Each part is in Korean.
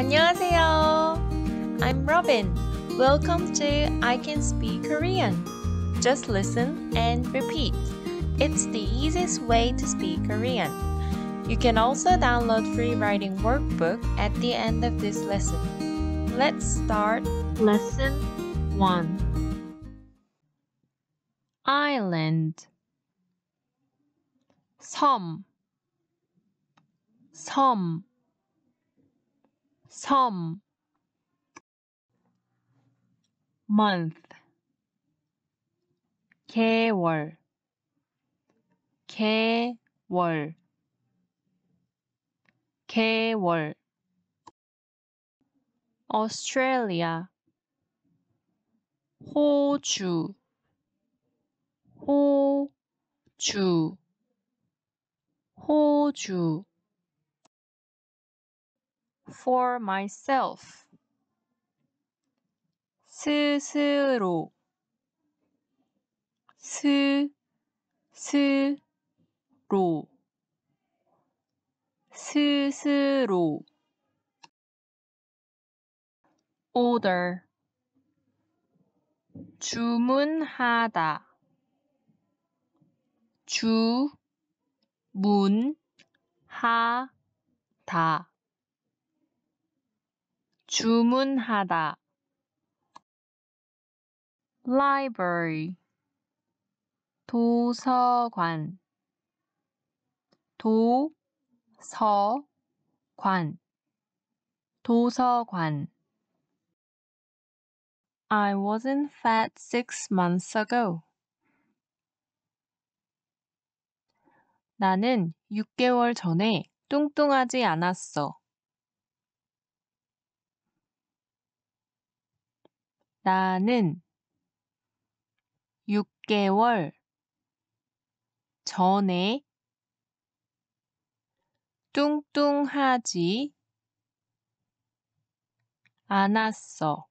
안녕하세요. I'm Robin. Welcome to I Can Speak Korean. Just listen and repeat. It's the easiest way to speak Korean. You can also download free writing workbook at the end of this lesson. Let's start lesson 1. Island 섬섬 섬 month 개월 개월 개월 Australia 호주 호주 호주 for myself. 스스로 스스로 스스로 order 주문하다 주문하다 주문하다 library 도서관 도서관 도서관 I wasn't fat six months ago. 나는 6개월 전에 뚱뚱하지 않았어. 나는 6개월 전에 뚱뚱하지 않았어.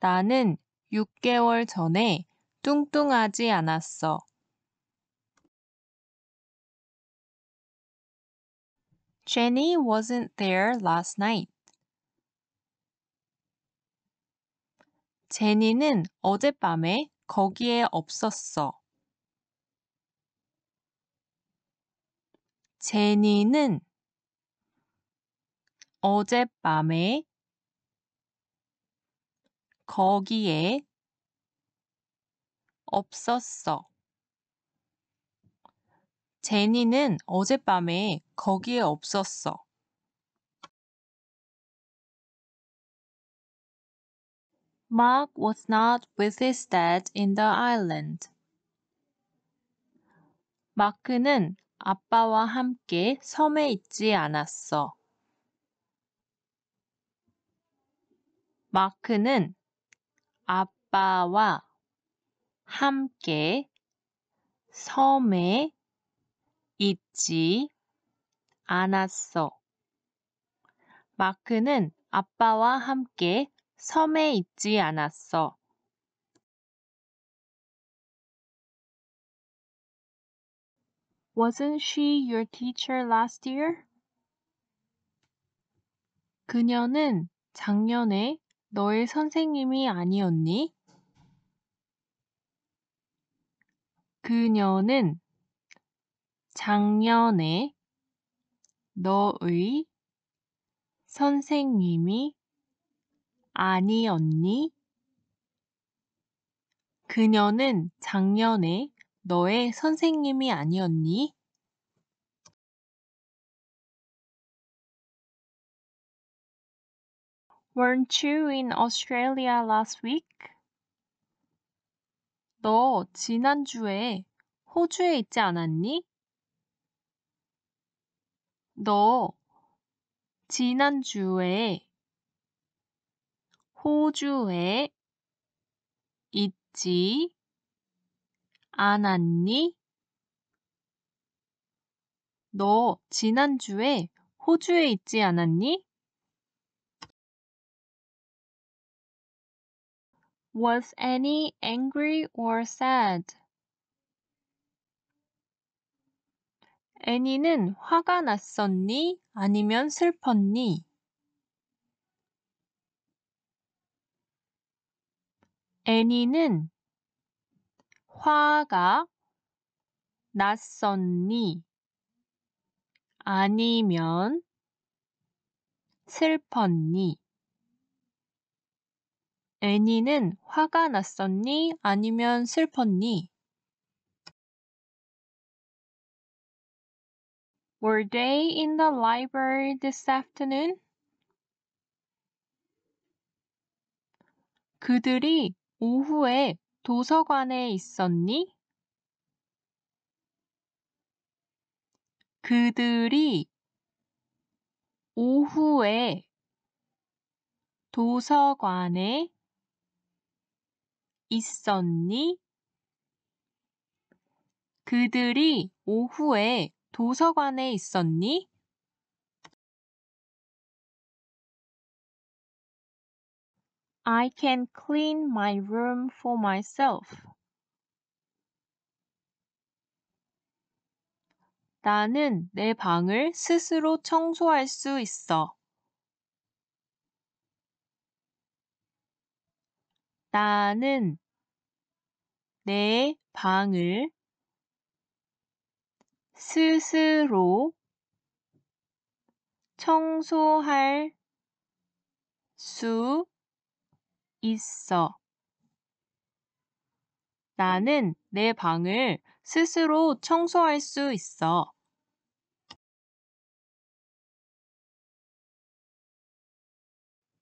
나는 6개월 전에 뚱뚱하지 않았어. j e wasn't there last night. 제니는 어젯밤에 거기에 없었어. 제니는 어젯밤에 거기에 없었어. 제니는 어젯밤에 거기에 없었어. Mark was not with his dad in the island. 마크는 아빠와 함께 섬에 있지 않았어. 마크는 아빠와 함께 섬에 있지 않았어. 마크는 아빠와 함께 섬에 있지 않았어. Wasn't she your teacher last year? 그녀는 작년에 너의 선생님이 아니었니? 그녀는 작년에 너의 선생님이 아니 언니? 그녀는 작년에 너의 선생님이 아니었니? Weren't you in Australia last week? 너 지난주에 호주에 있지 않았니? 너 지난주에 호주에 있지 않았니? 너 지난주에 호주에 있지 않았니? Was any angry or sad? 애니는 화가 났었니? 아니면 슬펐니? 애니는 화가 났었니? 아니면 슬펐니? 애니는 화가 났었니? 아니면 슬펐니? Were they in the library this afternoon? 그들이 오후에 도서관에 있었니? 그들이 오후에 도서관에 있었니? 그들이 오후에 도서관에 있었니? I can clean my room for myself. 나는 내 방을 스스로 청소할 수 있어. 나는 내 방을 스스로 청소할 수 있어. 나는 내 방을 스스로 청소할 수 있어.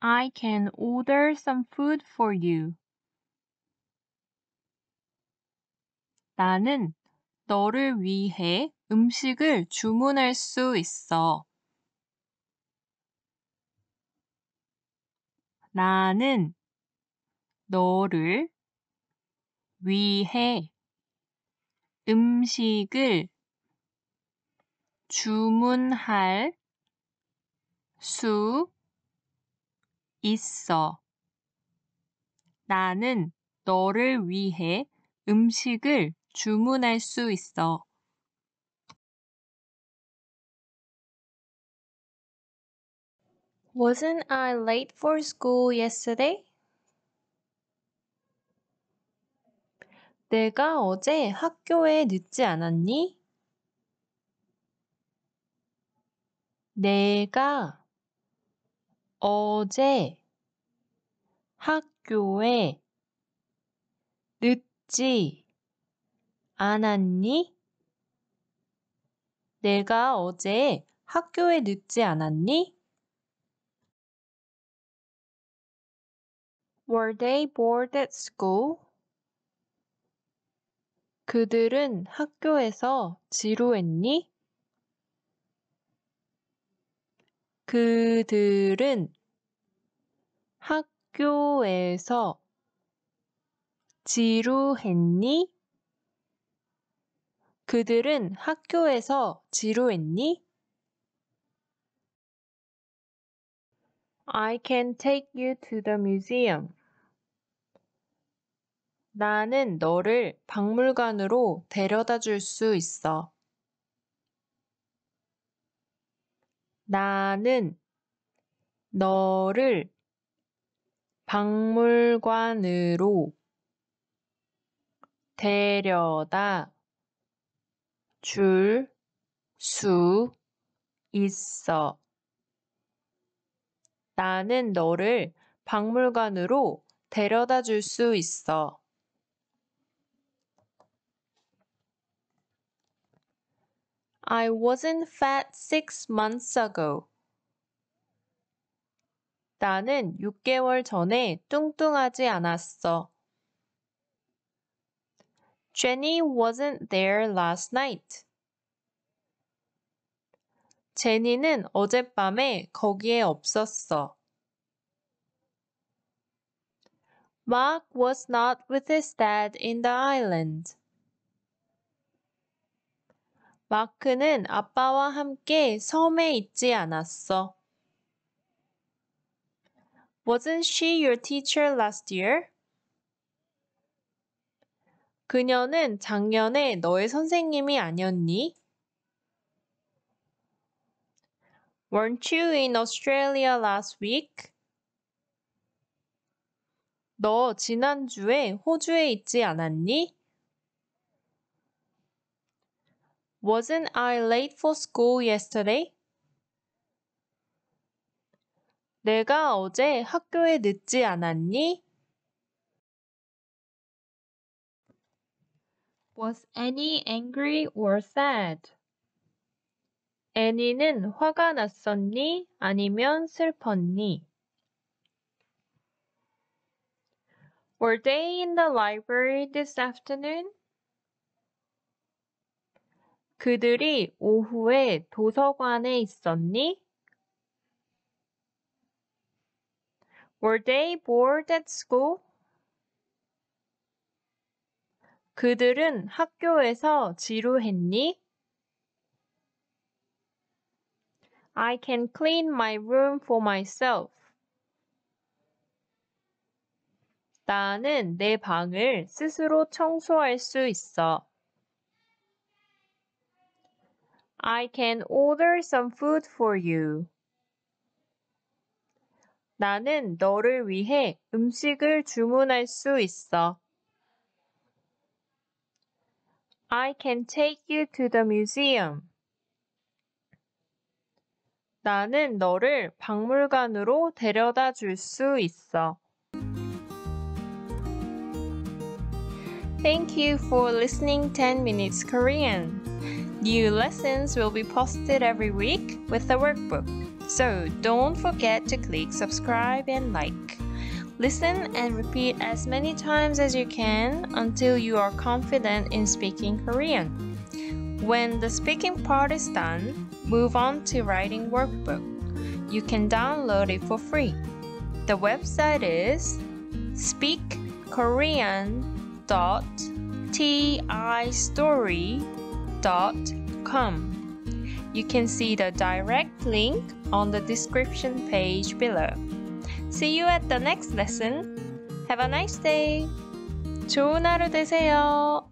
I can order some food for you. 나는 너를 위해 음식을 주문할 수 있어. 나는 너를 위해 음식을 주문할 수 있어. 나는 너를 위해 음식을 주문할 수 있어. Wasn't I late for school yesterday? 내가 어제 학교에 늦지 않았니? 내가 어제 학교에 늦지 않았니? 내가 어제 학교에 늦지 않았니? Were they bored at school? 그들은 학교에서 지루했니? 그들은 학교에서 지루했니? 그들은 학교에서 지루했니? I can take you to the museum. 나는 너를 박물관으로 데려다 줄 수 있어. 나는 너를 박물관으로 데려다 줄 수 있어. 나는 너를 박물관으로 데려다 줄 수 있어. I wasn't fat six months ago. 나는 6개월 전에 뚱뚱하지 않았어. Jenny wasn't there last night. 제니는 어젯밤에 거기에 없었어. Mark was not with his dad in the island. 마크는 아빠와 함께 섬에 있지 않았어. Wasn't she your teacher last year? 그녀는 작년에 너의 선생님이 아니었니? Weren't you in Australia last week? 너 지난주에 호주에 있지 않았니? Wasn't I late for school yesterday? 내가 어제 학교에 늦지 않았니? Was Annie angry or sad? 애니는 화가 났었니? 아니면 슬펐니? Were they in the library this afternoon? 그들이 오후에 도서관에 있었니? Were they bored at school? 그들은 학교에서 지루했니? I can clean my room for myself. 나는 내 방을 스스로 청소할 수 있어. I can order some food for you. 나는 너를 위해 음식을 주문할 수 있어. I can take you to the museum. 나는 너를 박물관으로 데려다 줄 수 있어. Thank you for listening 10 minutes Korean. New lessons will be posted every week with a workbook, so don't forget to click subscribe and like. Listen and repeat as many times as you can until you are confident in speaking Korean. When the speaking part is done, move on to writing workbook. You can download it for free. The website is speakkorean.tistory.com you can see the direct link on the description page below. See you at the next lesson. Have a nice day. 좋은 하루 되세요.